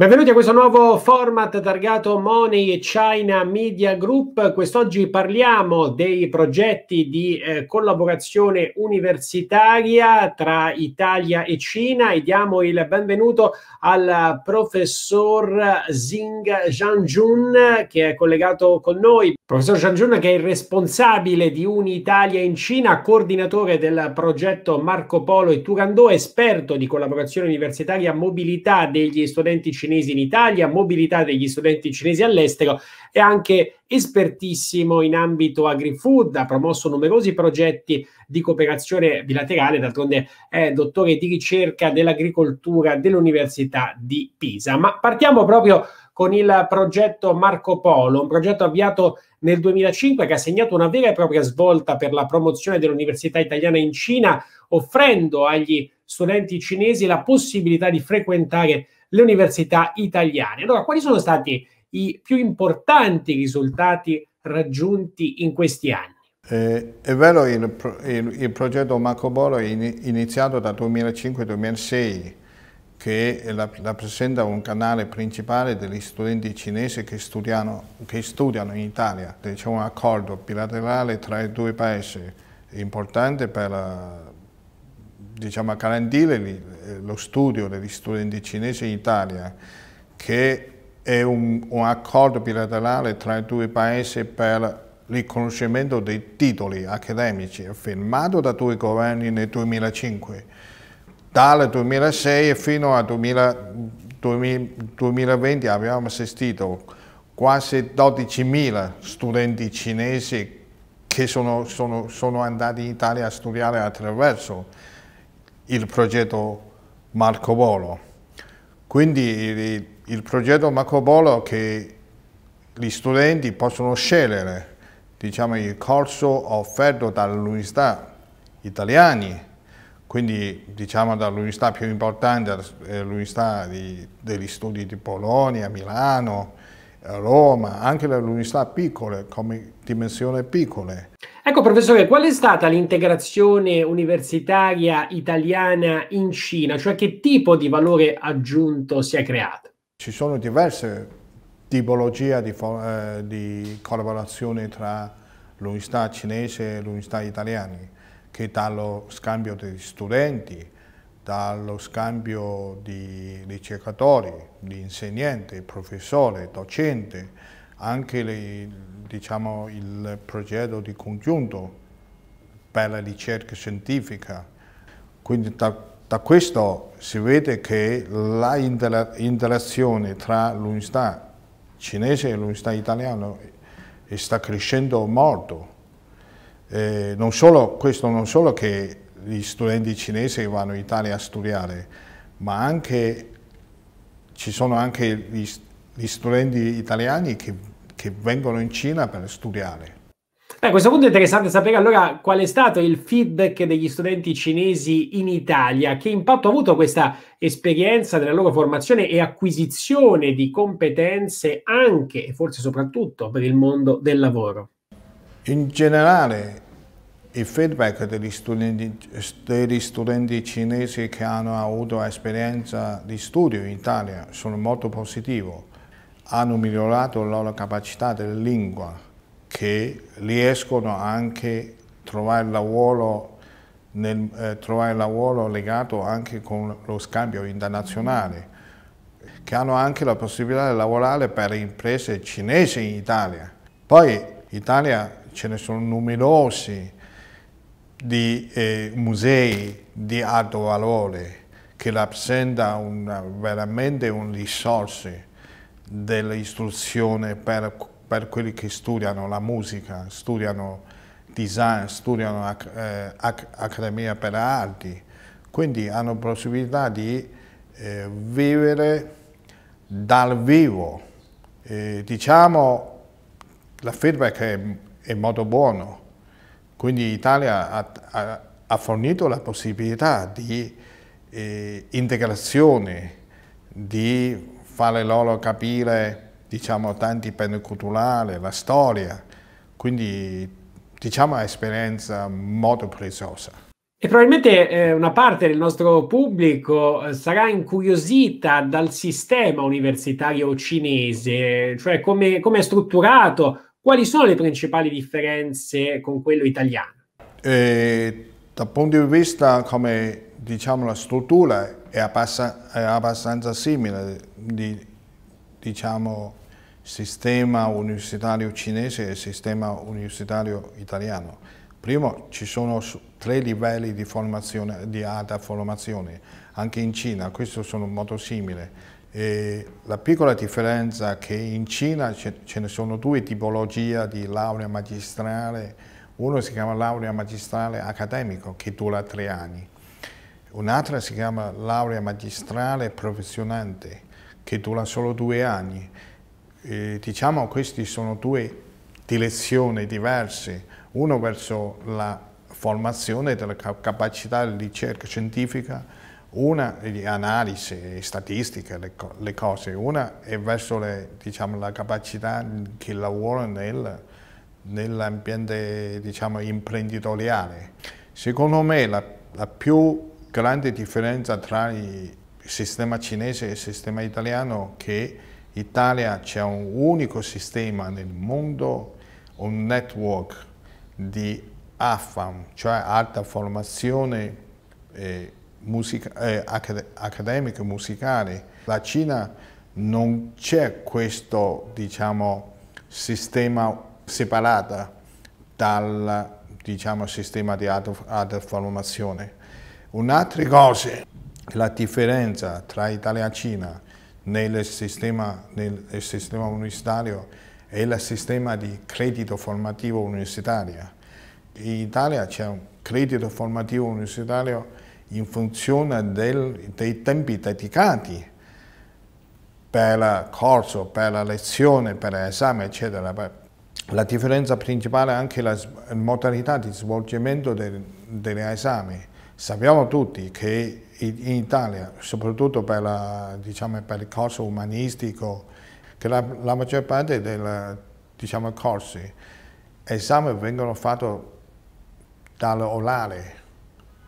Benvenuti a questo nuovo format targato Money China Media Group. Quest'oggi parliamo dei progetti di eh, collaborazione universitaria tra Italia e Cina e diamo il benvenuto al professor Xing Zhangjun che è collegato con noi. Professor Zhangjun che è il responsabile di Unitalia in Cina, coordinatore del progetto Marco Polo e Turandò, esperto di collaborazione universitaria mobilità degli studenti cinesi cinesi in Italia, mobilità degli studenti cinesi all'estero, è anche espertissimo in ambito agri-food, ha promosso numerosi progetti di cooperazione bilaterale, d'altronde è dottore di ricerca dell'agricoltura dell'Università di Pisa. Ma partiamo proprio con il progetto Marco Polo, un progetto avviato nel 2005 che ha segnato una vera e propria svolta per la promozione dell'università italiana in Cina, offrendo agli studenti cinesi la possibilità di frequentare le università italiane. Allora, quali sono stati i più importanti risultati raggiunti in questi anni? Eh, è vero, il, il, il, progetto Marco Polo è in, iniziato dal 2005-2006, che rappresenta un canale principale degli studenti cinesi che studiano, che studiano in Italia. C'è diciamo, un accordo bilaterale tra i due paesi importante per la diciamo a Calendile eh, lo studio degli studenti cinesi in Italia che è un, un accordo bilaterale tra i due paesi per riconoscimento dei titoli accademici firmato da due governi nel 2005. Dal 2006 fino al 2020 abbiamo assistito quasi 12.000 studenti cinesi che sono, sono, sono andati in Italia a studiare attraverso il progetto Marco Polo. Quindi il, il progetto Marco Polo che gli studenti possono scegliere diciamo, il corso offerto dall'università italiana, quindi diciamo dall'università più importante, eh, l'università degli studi di Polonia, Milano, Roma, anche le università piccole, come dimensione piccole. Ecco professore, qual è stata l'integrazione universitaria italiana in Cina? Cioè che tipo di valore aggiunto si è creato? Ci sono diverse tipologie di, eh, di collaborazione tra l'università cinese e l'università italiana, che dallo scambio di studenti, dallo scambio di ricercatori, di insegnanti, professore, docente, anche le, diciamo, il progetto di congiunto per la ricerca scientifica. Quindi da, da questo si vede che l'interazione tra l'università cinese e l'università italiana sta crescendo molto. Eh, non solo, questo non solo che gli studenti cinesi che vanno in Italia a studiare, ma anche, ci sono anche gli, gli studenti italiani che, che vengono in Cina per studiare. Beh, a questo punto è interessante sapere allora qual è stato il feedback degli studenti cinesi in Italia, che impatto ha avuto questa esperienza della loro formazione e acquisizione di competenze anche e forse soprattutto per il mondo del lavoro. In generale il feedback degli studenti, degli studenti, cinesi che hanno avuto esperienza di studio in Italia sono molto positivo. Hanno migliorato la loro capacità della lingua, che riescono anche a trovare lavoro, nel, eh, trovare lavoro legato anche con lo scambio internazionale, che hanno anche la possibilità di lavorare per imprese cinesi in Italia. Poi in Italia ce ne sono numerosi di eh, musei di alto valore che rappresenta una, veramente un risorso dell'istruzione per, per, quelli che studiano la musica, studiano design, studiano ac, eh, ac, accademia per arti, quindi hanno possibilità di eh, vivere dal vivo. Eh, diciamo la feedback è, è molto buono, quindi l'Italia ha, ha, ha, fornito la possibilità di eh, integrazione, di fare loro capire diciamo, tanti beni culturali, la storia, quindi diciamo un'esperienza molto preziosa. E probabilmente eh, una parte del nostro pubblico eh, sarà incuriosita dal sistema universitario cinese, cioè come, come è strutturato, quali sono le principali differenze con quello italiano? Eh, dal punto di vista come diciamo la struttura è abbastanza, è abbastanza simile di, diciamo sistema universitario cinese e sistema universitario italiano. Primo ci sono tre livelli di formazione di alta formazione anche in Cina, questo sono molto simile. E la piccola differenza è che in Cina ce ne sono due tipologie di laurea magistrale, uno si chiama laurea magistrale accademico che dura tre anni, un'altra si chiama laurea magistrale professionante che dura solo due anni. E diciamo queste sono due direzioni diverse, uno verso la formazione della capacità di ricerca scientifica una, analisi, statistiche, le, le, cose. Una è verso le, diciamo, la capacità che lavora nel, nell'ambiente diciamo, imprenditoriale. Secondo me la, la più grande differenza tra il sistema cinese e il sistema italiano è che in Italia c'è un unico sistema nel mondo, un network di AFAM, cioè alta formazione eh, musica, eh, accad accademiche musicali. La Cina non c'è questo diciamo, sistema separato dal diciamo, sistema di autoformazione. Un'altra cosa, la differenza tra Italia e Cina nel sistema, nel sistema universitario è il sistema di credito formativo universitario. In Italia c'è un credito formativo universitario in funzione del, dei tempi dedicati per il corso, per la lezione, per l'esame, eccetera. La differenza principale è anche la modalità di svolgimento degli esami. Sappiamo tutti che in Italia, soprattutto per, la, diciamo, per il corso umanistico, che la, la maggior parte dei diciamo, corsi, esami vengono fatti dall'orale,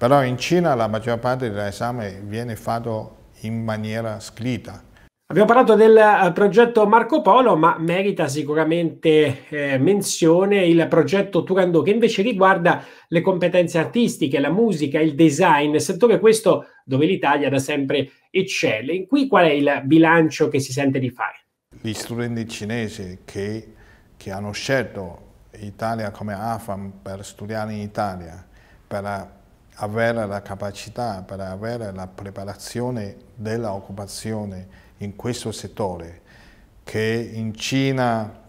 però in Cina la maggior parte dell'esame viene fatto in maniera scritta. Abbiamo parlato del eh, progetto Marco Polo, ma merita sicuramente eh, menzione il progetto Turandò, che invece riguarda le competenze artistiche, la musica, il design, settore questo dove l'Italia da sempre eccelle. In qui qual è il bilancio che si sente di fare? Gli studenti cinesi che, che hanno scelto Italia come AFAM per studiare in Italia, per avere la capacità, per avere la preparazione dell'occupazione in questo settore, che in Cina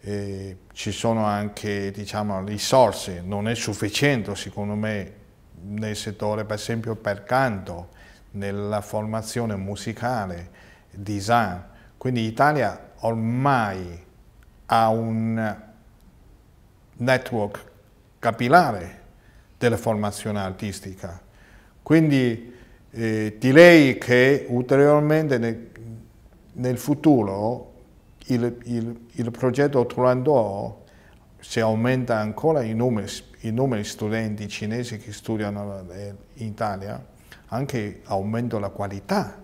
eh, ci sono anche diciamo, risorse, non è sufficiente secondo me nel settore per esempio per canto, nella formazione musicale, design. Quindi l'Italia ormai ha un network capillare della formazione artistica. Quindi eh, direi che ulteriormente nel, nel futuro il, il, il, progetto Turandot, se aumenta ancora il numero, i numeri di studenti cinesi che studiano eh, in Italia, anche aumenta la qualità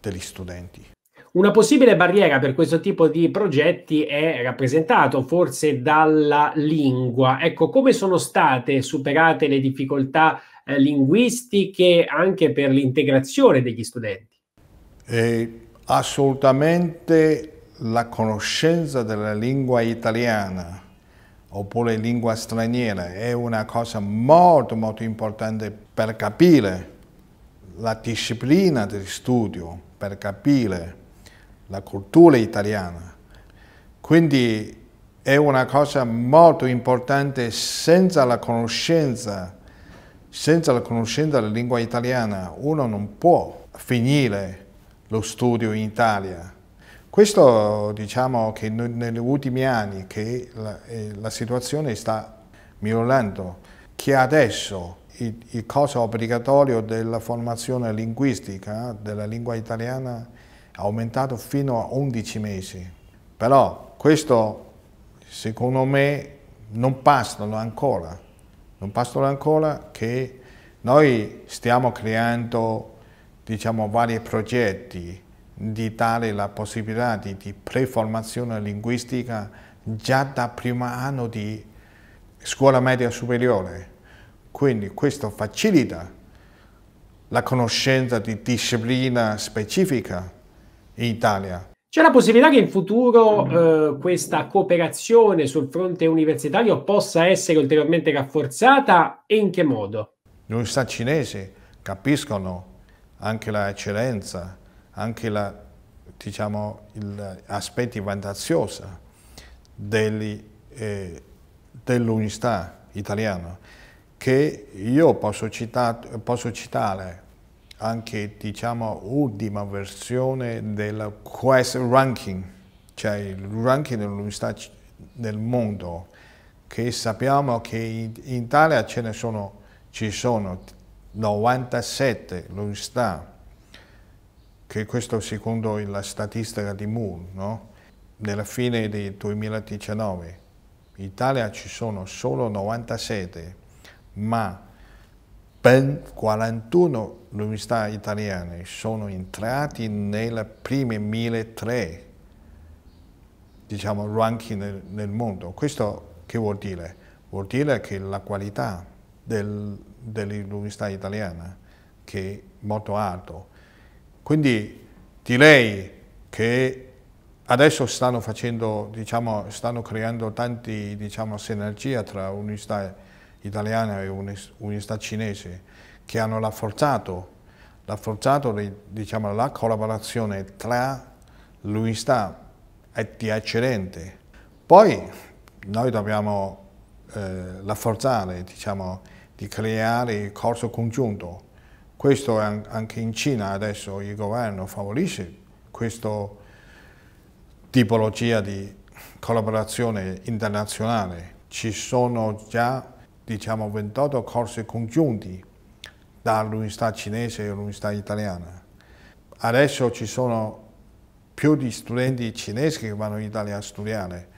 degli studenti. Una possibile barriera per questo tipo di progetti è rappresentato forse dalla lingua. Ecco, come sono state superate le difficoltà eh, linguistiche anche per l'integrazione degli studenti? Eh, assolutamente la conoscenza della lingua italiana oppure lingua straniera è una cosa molto molto importante per capire la disciplina di studio, per capire la cultura italiana. Quindi è una cosa molto importante senza la conoscenza, senza la conoscenza della lingua italiana uno non può finire lo studio in Italia. Questo diciamo che negli ultimi anni che la, eh, la situazione sta migliorando, che adesso il, il coso obbligatorio della formazione linguistica della lingua italiana è aumentato fino a 11 mesi. Però questo secondo me non passano ancora, non passano ancora che noi stiamo creando diciamo, vari progetti di dare la possibilità di, di preformazione linguistica già da primo anno di scuola media superiore. Quindi questo facilita la conoscenza di disciplina specifica in Italia. C'è la possibilità che in futuro eh, questa cooperazione sul fronte universitario possa essere ulteriormente rafforzata e in che modo? Le università cinesi capiscono anche l'eccellenza, anche la, diciamo, gli aspetti vantaggiosi eh, dell'università italiana, che io posso, citar, posso citare anche diciamo ultima versione del Quest Ranking, cioè il ranking dell'università del mondo, che sappiamo che in Italia ce ne sono, ci sono 97 università, che questo secondo la statistica di Moore, no? nella fine del 2019. In Italia ci sono solo 97, ma ben 41 università italiane sono entrati nelle prime 1003 diciamo, ranking nel, nel, mondo. Questo che vuol dire? Vuol dire che la qualità del, dell'università italiana che è molto alta. Quindi direi che adesso stanno, facendo, diciamo, stanno creando tante diciamo, sinergie tra università italiane italiana e un'università cinese che hanno rafforzato, rafforzato diciamo, la collaborazione tra l'università eccellente. Poi noi dobbiamo eh, rafforzare, diciamo, di creare corso congiunto. Questo è anche in Cina adesso il governo favorisce questa tipologia di collaborazione internazionale. Ci sono già diciamo 28 corsi congiunti dall'Università Cinese e l'Università Italiana. Adesso ci sono più di studenti cinesi che vanno in Italia a studiare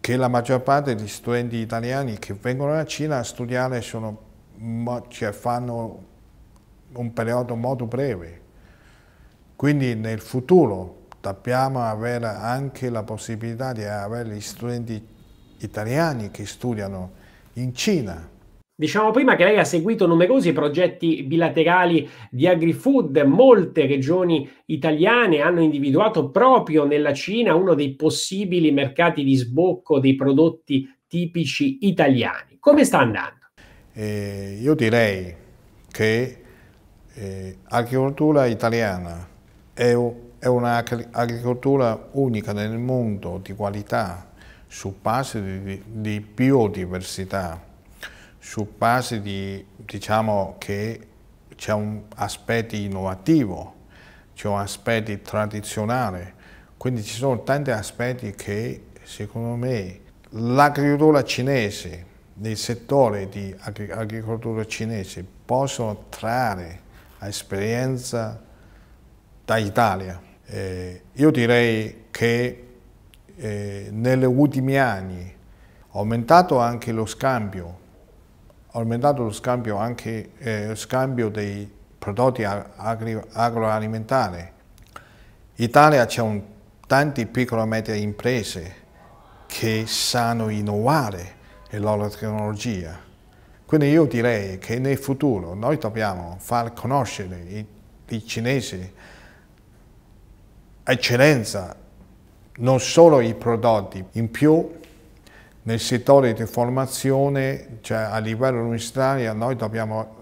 che la maggior parte degli studenti italiani che vengono da Cina a studiare sono, cioè fanno un periodo molto breve. Quindi nel futuro dobbiamo avere anche la possibilità di avere gli studenti italiani che studiano in Cina. Diciamo prima che lei ha seguito numerosi progetti bilaterali di agri-food, molte regioni italiane hanno individuato proprio nella Cina uno dei possibili mercati di sbocco dei prodotti tipici italiani. Come sta andando? Eh, io direi che eh, l'agricoltura italiana è, è un'agricoltura unica nel mondo di qualità su base di, di biodiversità, su base di, diciamo che c'è un aspetto innovativo, c'è un aspetto tradizionale, quindi ci sono tanti aspetti che secondo me l'agricoltura cinese, nel settore di agricoltura cinese, possono trarre esperienza dall'Italia. Eh, io direi che eh, negli ultimi anni aumentato anche lo scambio, aumentato lo scambio anche eh, scambio dei prodotti agri, agroalimentari. In Italia c'è un, tante piccole e medie imprese che sanno innovare le loro tecnologie. Quindi io direi che nel futuro noi dobbiamo far conoscere i, i cinesi eccellenza non solo i prodotti, in più nel settore di formazione, cioè a livello universitario, noi dobbiamo,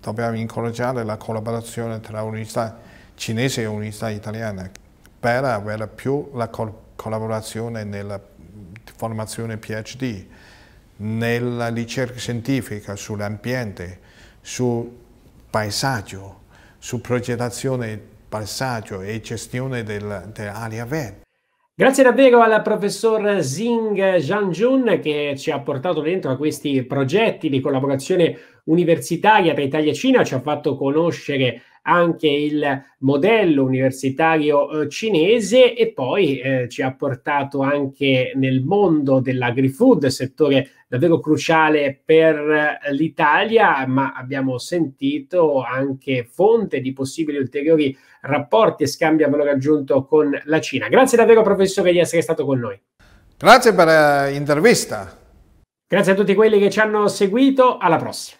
dobbiamo incoraggiare la collaborazione tra l'università cinese e l'università italiana per avere più la collaborazione nella formazione PhD, nella ricerca scientifica sull'ambiente, sul paesaggio, su progettazione paesaggio e gestione dell'area verde Grazie davvero al professor Xing Zhangjun che ci ha portato dentro a questi progetti di collaborazione universitaria tra Italia e Cina, ci ha fatto conoscere anche il modello universitario eh, cinese e poi eh, ci ha portato anche nel mondo dell'agri-food, settore davvero cruciale per eh, l'Italia, ma abbiamo sentito anche fonte di possibili ulteriori rapporti e scambi a valore aggiunto con la Cina. Grazie davvero professore di essere stato con noi. Grazie per eh, l'intervista. Grazie a tutti quelli che ci hanno seguito, alla prossima.